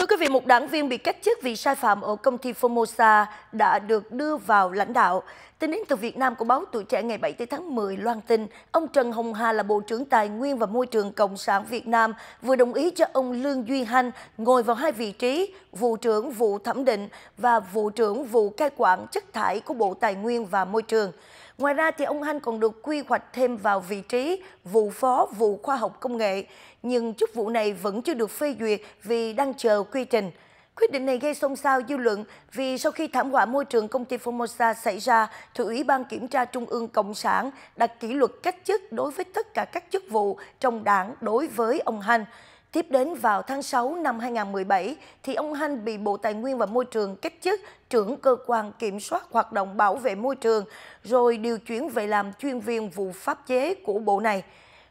Thưa quý vị, một đảng viên bị cách chức vì sai phạm ở công ty Formosa đã được đưa vào lãnh đạo. Tin đến từ Việt Nam của báo Tuổi Trẻ ngày 7 tháng 10 loan tin, ông Trần Hồng Hà là Bộ trưởng Tài nguyên và Môi trường Cộng sản Việt Nam vừa đồng ý cho ông Lương Duy Hanh ngồi vào hai vị trí Vụ trưởng Vụ Thẩm định và Vụ trưởng Vụ Cai quản chất thải của Bộ Tài nguyên và Môi trường. Ngoài ra thì ông Hanh còn được quy hoạch thêm vào vị trí vụ phó vụ khoa học công nghệ, nhưng chức vụ này vẫn chưa được phê duyệt vì đang chờ quy trình. Quyết định này gây xôn xao dư luận vì sau khi thảm họa môi trường công ty Formosa xảy ra, thì Ủy ban Kiểm tra Trung ương Cộng sản đã kỷ luật cách chức đối với tất cả các chức vụ trong đảng đối với ông Hanh. Tiếp đến vào tháng 6 năm 2017, thì ông Hanh bị Bộ Tài nguyên và Môi trường cách chức trưởng cơ quan kiểm soát hoạt động bảo vệ môi trường, rồi điều chuyển về làm chuyên viên vụ pháp chế của bộ này.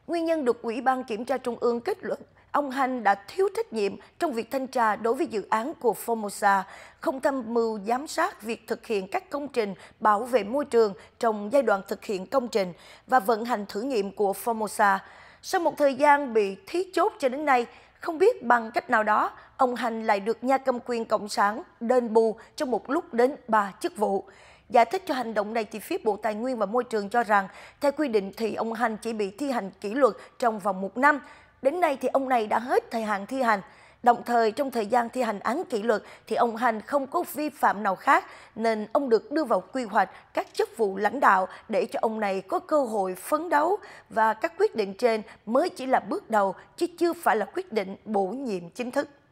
Nguyên nhân được Ủy ban Kiểm tra Trung ương kết luận ông Hanh đã thiếu trách nhiệm trong việc thanh tra đối với dự án của Formosa, không tham mưu giám sát việc thực hiện các công trình bảo vệ môi trường trong giai đoạn thực hiện công trình và vận hành thử nghiệm của Formosa. Sau một thời gian bị thí chốt cho đến nay, không biết bằng cách nào đó, ông Hành lại được nhà cầm quyền Cộng sản đền bù trong một lúc đến ba chức vụ. Giải thích cho hành động này thì phía Bộ Tài nguyên và Môi trường cho rằng, theo quy định thì ông Hành chỉ bị thi hành kỷ luật trong vòng một năm, Đến nay thì ông này đã hết thời hạn thi hành. Đồng thời trong thời gian thi hành án kỷ luật thì ông Hành không có vi phạm nào khác nên ông được đưa vào quy hoạch các chức vụ lãnh đạo để cho ông này có cơ hội phấn đấu và các quyết định trên mới chỉ là bước đầu chứ chưa phải là quyết định bổ nhiệm chính thức.